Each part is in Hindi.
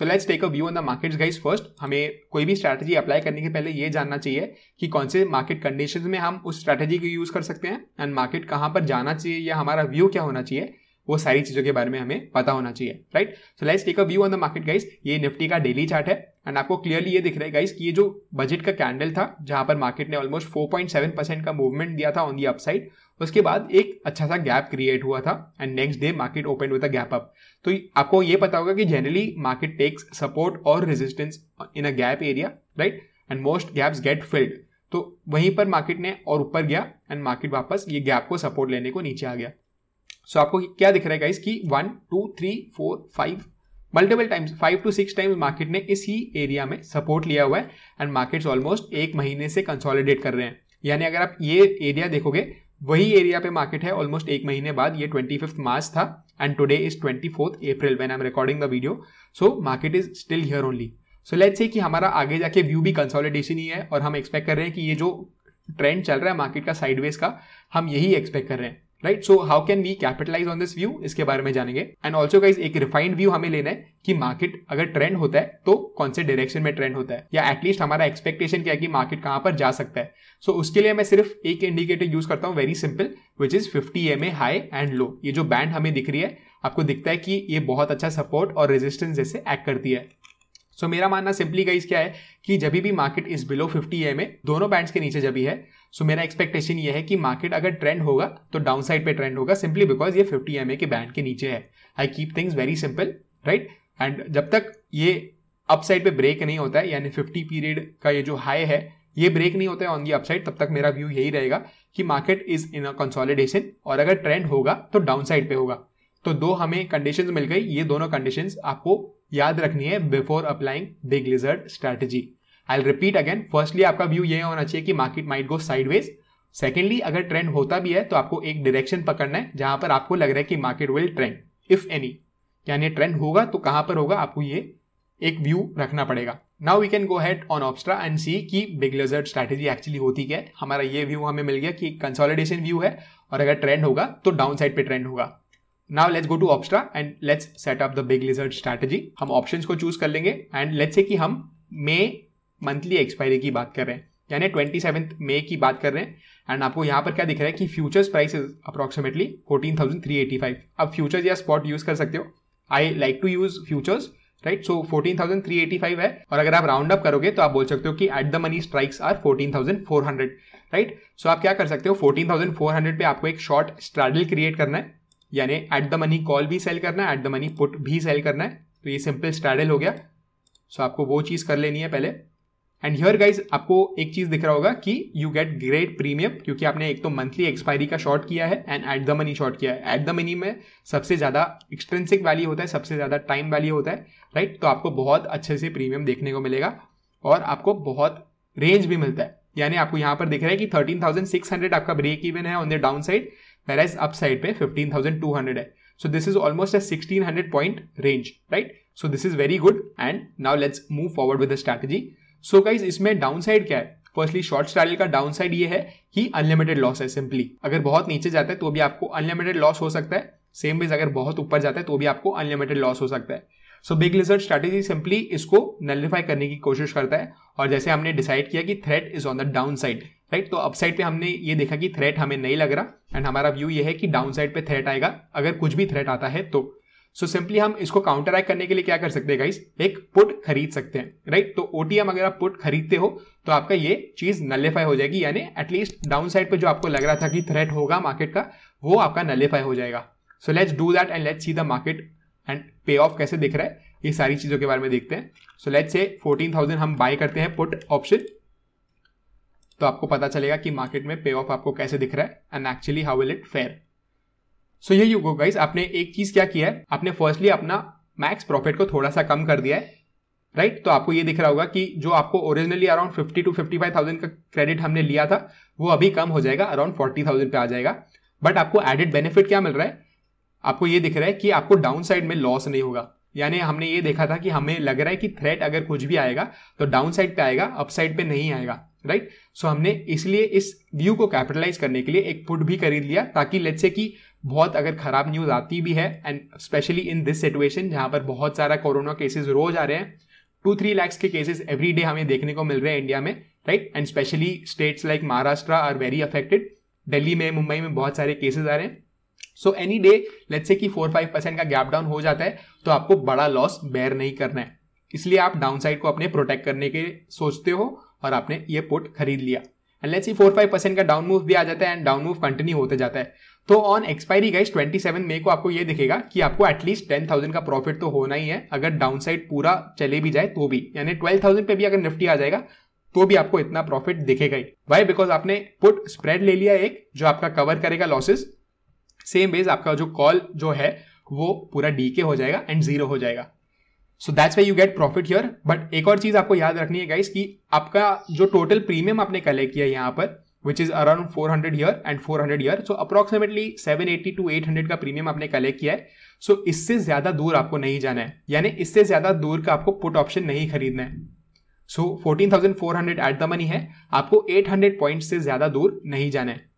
So let's take a view on the markets guys first हमें कोई भी स्ट्रैटेजी अप्लाई करने के पहले ये जानना चाहिए कि कौन से मार्केट कंडीशन में हम उस स्ट्रैटेजी को यूज़ कर सकते हैं एंड मार्केट कहाँ पर जाना चाहिए या हमारा व्यू क्या होना चाहिए वो सारी चीज़ों के बारे में हमें पता होना चाहिए right so let's take a view on the market guys ये निफ्टी का डेली चार्ट है एंड आपको क्लियरली ये दिख रहा है गाइस कि ये जो बजट का कैंडल था जहां पर मार्केट ने ऑलमोस्ट 4.7 परसेंट का मूवमेंट दिया था ऑन दी अपसाइड उसके बाद एक अच्छा सा गैप क्रिएट हुआ था and next day market open with a gap up तो आपको ये पता होगा कि जनरली मार्केट टेक्स सपोर्ट और resistance in a gap area right and most gaps get filled तो वहीं पर मार्केट ने और ऊपर गया एंड मार्केट वापस ये गैप को सपोर्ट लेने को नीचे आ गया सो so, आपको क्या दिख रहा है गाइस कि one two three four five multiple times five two six times market ने इसी एरिया में सपोर्ट लिया हुआ है एंड मार्केट्स ऑलमोस्ट एक महीने से कंसोलिडेट कर रहे हैं यानी अगर आप ये एरिया देखोगे वही एरिया पे मार्केट है ऑलमोस्ट एक महीने बाद ये ट्वेंटी फिफ्थ मार्च था and today is twenty fourth April when I am recording the video so market is still here only so let's say कि हमारा आगे जाके व्यू भी कंसोलिडेशन ही है और हम एक्सपेक्ट कर रहे हैं कि ये जो ट्रेंड चल रहा है मार्केट का साइडवेज का हम यही एक्सपेक्ट कर रहे हैं right so how can we capitalize on this view इसके बारे में जानेंगे एंड ऑल्सो गाइज एक रिफाइंड व्यू हमें लेना है कि मार्केट अगर ट्रेंड होता है तो कौन से डायरेक्शन में ट्रेंड होता है या एटलीस्ट हमारा एक्सपेक्टेशन क्या है कि मार्केट कहाँ पर जा सकता है सो so, उसके लिए मैं सिर्फ एक इंडिकेटर यूज करता हूँ very simple which is fifty M A high and low ये जो बैंड हमें दिख रही है आपको दिखता है कि ये बहुत अच्छा सपोर्ट और रेजिस्टेंस जैसे एक्ट करती है सो so, मेरा मानना सिंपली गाइस क्या है कि जब भी मार्केट इज बिलो 50 ए दोनों बैंड्स के नीचे जब भी है सो so मेरा एक्सपेक्टेशन ये है कि मार्केट अगर ट्रेंड होगा तो डाउन साइड पे ट्रेंड होगा सिंपली बिकॉज ये 50 एम के बैंड के नीचे है I keep things very simple right and जब तक ये अपसाइड पे ब्रेक नहीं होता है यानी फिफ्टी पीरियड का ये जो हाई है ये ब्रेक नहीं होता है ऑन दी अपसाइड तब तक मेरा व्यू यही रहेगा कि market is in a consolidation और अगर ट्रेंड होगा तो डाउन साइड पे होगा तो दो हमें कंडीशन मिल गई ये दोनों कंडीशन आपको याद रखनी है before applying big lizard strategy I repeat again firstly आपका व्यू ये होना चाहिए कि market might go sideways secondly अगर ट्रेंड होता भी है तो आपको एक डायरेक्शन पकड़ना है जहां पर आपको लग रहा है कि market will trend if any यानी ट्रेंड होगा तो कहां पर होगा आपको ये एक व्यू रखना पड़ेगा now we can go head on Opstra and see की बिग लेजर्ड स्ट्रैटेजी एक्चुअली होती क्या है हमारा ये व्यू हमें मिल गया कि कंसोलिडेशन व्यू है और अगर ट्रेंड होगा तो डाउन साइड पर ट्रेंड होगा now let's go to Opstra and let's set up the big lizard strategy हम ऑप्शन को चूज कर लेंगे एंड लेट्स ए कि हम मे मंथली एक्सपायरी की बात कर रहे हैं यानी ट्वेंटी सेवन मे की बात कर रहे हैं एंड आपको यहाँ पर क्या दिख रहा है कि futures price is approximately fourteen thousand three eighty five अब फ्यूचर्स या स्पॉट यूज कर सकते हो I like to use futures right so fourteen thousand three eighty five है और अगर आप राउंड अप करोगे तो आप बोल सकते हो कि at the money strikes are fourteen thousand four hundred right so आप क्या कर सकते हो फोर्टीन थाउजेंड फोर हंड्रेड पे आपको एक शॉर्ट स्ट्रैडल क्रिएट करना है यानी एट द मनी कॉल भी सेल करना है एट द मनी पुट भी सेल करना है तो ये सिंपल स्ट्रैडल हो गया सो so, आपको वो चीज़ कर लेनी है पहले एंड हियर गाइज आपको एक चीज़ दिख रहा होगा कि यू गेट ग्रेट प्रीमियम क्योंकि आपने एक तो मंथली एक्सपायरी का शॉर्ट किया है and at the money short किया है एट द मनी में सबसे ज़्यादा एक्सटेंसिक वैल्यू होता है सबसे ज़्यादा टाइम वैल्यू होता है राइट right? तो आपको बहुत अच्छे से प्रीमियम देखने को मिलेगा और आपको बहुत रेंज भी मिलता है यानी आपको यहाँ पर दिख रहा है कि थर्टीन थाउजेंड सिक्स हंड्रेड आपका ब्रेक इवन है on the down side whereas up side पे 15,200 है so this is almost sixteen 1600 point range right so this is very good and now let's move forward with strategy so guys इसमें डाउन साइड क्या है फर्स्टली शॉर्ट स्टाइल का डाउन साइड ये है कि अनलिमिटेड लॉस है सिंपली अगर बहुत नीचे जाता है तो भी आपको अनलिमिटेड लॉस हो सकता है सेम वेज अगर बहुत ऊपर जाता है तो भी आपको अनलिमिटेड लॉस हो सकता है so big lizard strategy simply इसको नलिफाई करने की कोशिश करता है और जैसे हमने डिसाइड किया कि threat is on the down side right तो अपसाइड पे हमने ये देखा कि थ्रेट हमें नहीं लग रहा एंड हमारा व्यू ये है कि डाउन साइड पे थ्रेट आएगा अगर कुछ भी थ्रेट आता है तो सो so सिंपली हम इसको काउंटर एक्ट करने के लिए क्या कर सकते हैं गाइस एक पुट खरीद सकते हैं राइट तो ओटीएम अगर आप पुट खरीदते हो तो आपका ये चीज नलेफाई हो जाएगी यानी एटलीस्ट डाउन साइड पे जो आपको लग रहा था कि थ्रेट होगा मार्केट का वो आपका नलेफाई हो जाएगा so let's do that and let's see the market and payoff कैसे दिख रहा है ये सारी चीजों के बारे में देखते हैं सो लेट्स से 14,000 हम बाय करते हैं पुट ऑप्शन तो आपको पता चलेगा कि मार्केट में पे ऑफ आपको कैसे दिख रहा है and actually how will it fare so ये यू गो गाइज आपने एक चीज क्या किया है आपने फर्स्टली अपना मैक्स प्रॉफिट को थोड़ा सा कम कर दिया है राइट right? तो आपको ये दिख रहा होगा कि जो आपको originally around fifty two fifty five thousand का क्रेडिट हमने लिया था वो अभी कम हो जाएगा अराउंड फोर्टी थाउजेंड पे आ जाएगा बट आपको एडेड बेनिफिट क्या मिल रहा है आपको ये दिख रहा है कि आपको डाउन साइड में लॉस नहीं होगा यानी हमने ये देखा था कि हमें लग रहा है कि थ्रेट अगर कुछ भी आएगा तो डाउन साइड पे आएगा अपसाइड पे नहीं आएगा राइट right? सो so, हमने इसलिए इस व्यू को कैपिटलाइज करने के लिए एक पुट भी खरीद लिया ताकि लेट से कि बहुत अगर खराब न्यूज आती भी है and specially in this situation जहां पर बहुत सारा कोरोना केसेस रोज आ रहे हैं टू थ्री लैक्स के केसेस एवरी डे हमें देखने को मिल रहे हैं इंडिया में right and specially states like Maharashtra are very affected Delhi में मुंबई में बहुत सारे केसेस आ रहे हैं so any day let's say कि फोर फाइव परसेंट का गैप डाउन हो जाता है तो आपको बड़ा लॉस बेयर नहीं करना है इसलिए आप डाउनसाइड को अपने प्रोटेक्ट करने के सोचते हो और आपने ये पुट खरीद लिया and let's see four five percent का डाउन मूव भी आ जाता है एंड डाउन मूव कंटिन्यू होते जाता है तो ऑन एक्सपायरी गाइस 27 मई को आपको ये दिखेगा कि आपको एटलीस्ट थाउजेंड का प्रॉफिट तो होना ही है अगर डाउन साइड पूरा चले भी जाए तो भी यानी थाउजेंड पे भी अगर निफ्टी आ जाएगा तो भी आपको इतना प्रॉफिट दिखेगा ही वाई बिकॉज आपने पुट स्प्रेड ले लिया एक जो आपका कवर करेगा लॉसेस सेम बेज आपका जो कॉल जो है वो पूरा डी के हो जाएगा एंड जीरो हो जाएगा so that's way you get profit here but एक और चीज आपको याद रखनी है गाइस कि आपका जो टोटल प्रीमियम आपने कलेक्ट किया यहाँ पर which is around four hundred here and four hundred here so seven eighty to eight hundred का प्रीमियम आपने कलेक्ट किया है सो so, इससे ज्यादा दूर आपको नहीं जाना है यानी इससे ज्यादा दूर का आपको पुट ऑप्शन नहीं खरीदना है so fourteen thousand four hundred at the money है आपको एट हंड्रेड पॉइंट से ज्यादा दूर नहीं जाना है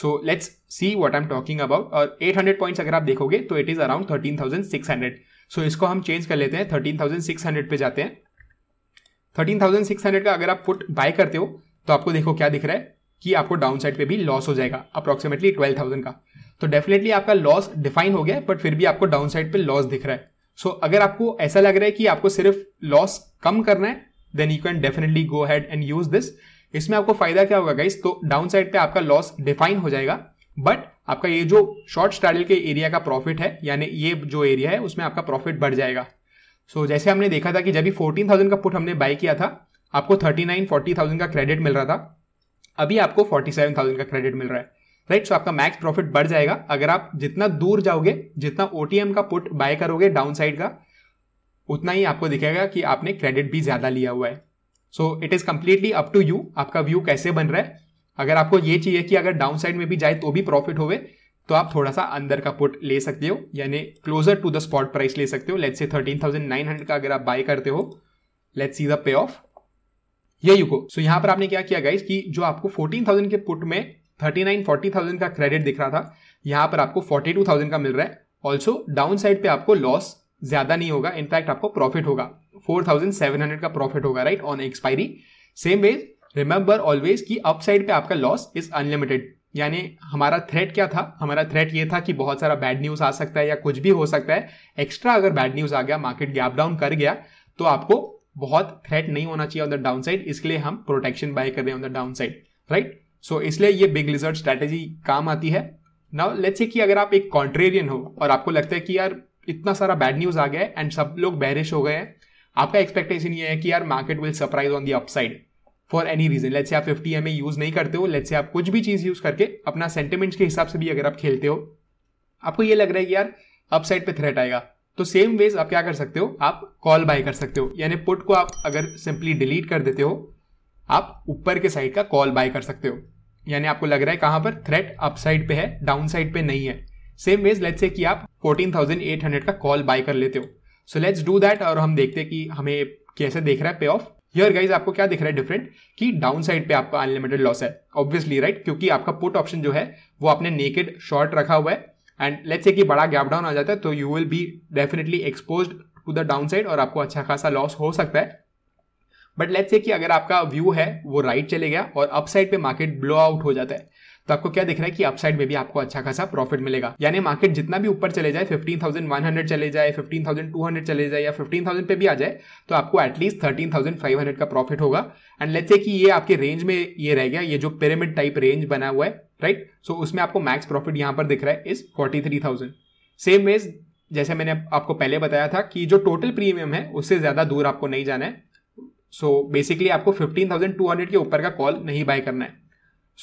so let's see what I am talking about और एट हंड्रेड पॉइंट्स अगर आप देखोगे तो it is around thirteen thousand six hundred so so, इसको हम चेंज कर लेते हैं थर्टीन थाउजेंड सिक्स हंड्रेड पे जाते हैं थर्टीन थाउजेंड सिक्स हंड्रेड का अगर आप पुट बाय करते हो तो आपको देखो क्या दिख रहा है कि आपको डाउन साइड पर भी लॉस हो जाएगा अप्रॉक्सीमेटली ट्वेल्व थाउजेंड का तो डेफिनेटली आपका लॉस डिफाइन हो गया बट फिर भी आपको डाउन साइड पे लॉस दिख रहा है सो so, अगर आपको ऐसा लग रहा है कि आपको सिर्फ लॉस कम करना है then you can definitely go ahead and use this इसमें आपको फायदा क्या होगा गाइस तो डाउन साइड पे आपका लॉस डिफाइन हो जाएगा बट आपका ये जो शॉर्ट स्टाइल के एरिया का प्रॉफिट है यानी ये जो एरिया है उसमें आपका प्रॉफिट बढ़ जाएगा सो so, जैसे हमने देखा था कि जब भी फोर्टीन थाउजेंड का पुट हमने बाय किया था आपको थर्टी नाइन फोर्टी थाउजेंड का क्रेडिट मिल रहा था अभी आपको फोर्टी सेवन थाउजेंड का क्रेडिट मिल रहा है राइट right? सो so, आपका मैक्स प्रॉफिट बढ़ जाएगा अगर आप जितना दूर जाओगे जितना ओ का पुट बाय करोगे डाउन साइड का उतना ही आपको दिखेगा कि आपने क्रेडिट भी ज्यादा लिया हुआ है so it is completely up to you आपका व्यू कैसे बन रहा है अगर आपको ये चाहिए कि अगर डाउन साइड में भी जाए तो भी प्रॉफिट होवे तो आप थोड़ा सा अंदर का पुट ले सकते हो यानी closer to the spot price ले सकते हो लेट से थर्टीन थाउजेंड नाइन हंड्रेड का अगर आप बाय करते हो let see the payoff ये को सो यहाँ पर आपने क्या किया गाइस कि जो आपको थाउजेंड के पुट में थर्टी नाइन फोर्टी थाउजेंड का क्रेडिट दिख रहा था यहां पर आपको फोर्टी टू थाउजेंड का मिल रहा है ऑल्सो डाउन साइड पर आपको लॉस ज्यादा नहीं होगा इनफैक्ट आपको प्रॉफिट होगा फोर थाउजेंड सेवन हंड्रेड का प्रॉफिट होगा right on expiry same ways remember always कि अपसाइड पे आपका लॉस इज अनलिमिटेड यानी हमारा थ्रेट क्या था हमारा थ्रेट ये था कि बहुत सारा बैड न्यूज आ सकता है या कुछ भी हो सकता है एक्स्ट्रा अगर बैड न्यूज आ गया मार्केट गैप डाउन कर गया तो आपको बहुत थ्रेट नहीं होना चाहिए ऑन द डाउन साइड इसलिए हम प्रोटेक्शन बाय कर रहे हैं on the down side right so इसलिए ये बिग रिजर्ट स्ट्रैटेजी काम आती है नाउ लेट्स से कि अगर आप एक कॉन्ट्रेरियन हो और आपको लगता है कि यार इतना सारा बैड न्यूज आ गया है एंड सब लोग बैरिश हो गए हैं आपका एक्सपेक्टेशन ये है कि यार market will surprise on the upside for any reason let say आप फिफ्टी एम यूज नहीं करते हो लेट से आप कुछ भी चीज यूज करके अपना सेंटिमेंट्स के हिसाब से भी अगर आप खेलते हो आपको ये लग रहा है कि यार अपसाइड पे थ्रेट आएगा तो सेम वेज आप क्या कर सकते हो आप कॉल बाय कर सकते हो यानी पुट को आप अगर सिंपली डिलीट कर देते हो आप ऊपर के साइड का कॉल बाय कर सकते हो यानी आपको लग रहा है कहां पर थ्रेट अपसाइड पे है डाउन साइड पे नहीं है सेम वेज लेट्स से कि आप 14,800 का कॉल बाय कर लेते हो सो लेट्स डू दैट और हम देखते हैं कि हमें कैसे देख रहा है पे ऑफ हियर गाइज आपको क्या दिख रहा है डिफरेंट कि डाउन साइड पे आपका अनलिमिटेड लॉस है ऑब्वियसली राइट right? क्योंकि आपका पुट ऑप्शन जो है वो आपने नेकेड शॉर्ट रखा हुआ है एंड लेट्स से कि बड़ा गैप डाउन आ जाता है तो you will be definitely expose to the down side और आपको अच्छा खासा लॉस हो सकता है बट लेट्स से कि अगर आपका व्यू है वो राइट right चले गया और अप साइड पे मार्केट ब्लो आउट हो जाता है तो आपको क्या दिख रहा है कि अपसाइड में भी आपको अच्छा खासा प्रॉफिट मिलेगा यानी मार्केट जितना भी ऊपर चले जाए 15,100 चले जाए 15,200 चले जाए या 15,000 पे भी आ जाए तो आपको एटलीस्ट 13,500 का प्रॉफिट होगा एंड लेट्स से कि ये आपके रेंज में ये रह गया ये जो पिरामिड टाइप रेंज बना हुआ है राइट right? सो so, उसमें आपको मैक्स प्रॉफिट यहाँ पर दिख रहा है इज 43,000 सेम वेज जैसे मैंने आपको पहले बताया था कि जो टोटल प्रीमियम है उससे ज़्यादा दूर आपको नहीं जाना है सो so, बेसिकली आपको 15,200 के ऊपर का कॉल नहीं बाय करना है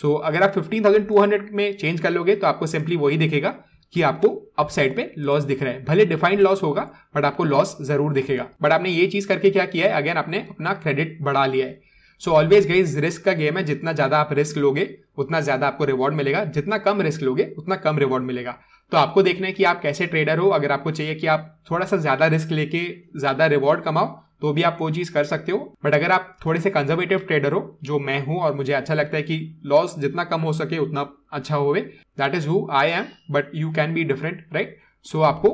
सो so, अगर आप 15,200 में चेंज कर लोगे तो आपको सिंपली वही दिखेगा कि आपको अपसाइड पे लॉस दिख रहा है भले डिफाइंड लॉस होगा बट आपको लॉस जरूर दिखेगा बट आपने ये चीज करके क्या किया है अगेन आपने अपना क्रेडिट बढ़ा लिया है सो ऑलवेज गाइज रिस्क का गेम है जितना ज्यादा आप रिस्क लोगे उतना ज्यादा आपको रिवॉर्ड मिलेगा जितना कम रिस्क लोगे उतना कम रिवॉर्ड मिलेगा तो आपको देखना है कि आप कैसे ट्रेडर हो अगर आपको चाहिए कि आप थोड़ा सा ज्यादा रिस्क लेके ज्यादा रिवॉर्ड कमाओ तो भी आप वो चीज कर सकते हो बट अगर आप थोड़े से कंजर्वेटिव ट्रेडर हो जो मैं हूं और मुझे अच्छा लगता है कि लॉस जितना कम हो सके उतना अच्छा होवे that is who I am but you can be different right so आपको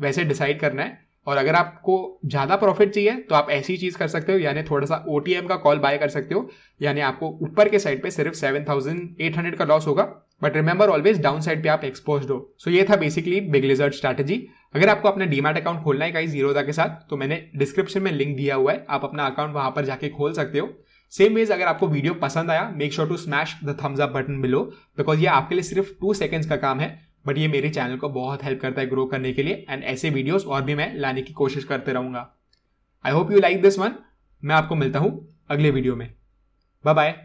वैसे डिसाइड करना है और अगर आपको ज़्यादा प्रॉफिट चाहिए तो आप ऐसी चीज़ कर सकते हो यानी थोड़ा सा ओ का कॉल बाय कर सकते हो यानी आपको ऊपर के साइड पे सिर्फ सेवन थाउजेंड एट हंड्रेड का लॉस होगा but remember always down side पे आप एक्सपोज हो सो so ये था बेसिकली बिग लिजर्ट स्ट्रैटेजी अगर आपको अपना डीमार्ट अकाउंट खोलना है कहीं जीरोदा के साथ तो मैंने डिस्क्रिप्शन में लिंक दिया हुआ है आप अपना अकाउंट वहां पर जाके खोल सकते हो सेम वेज अगर आपको वीडियो पसंद आया make sure to smash the thumbs up button below because ये आपके लिए सिर्फ टू सेकेंड्स का काम है बट ये मेरे चैनल को बहुत हेल्प करता है ग्रो करने के लिए एंड ऐसे वीडियोस और भी मैं लाने की कोशिश करते रहूंगा I hope you like this one मैं आपको मिलता हूं अगले वीडियो में बाय बाय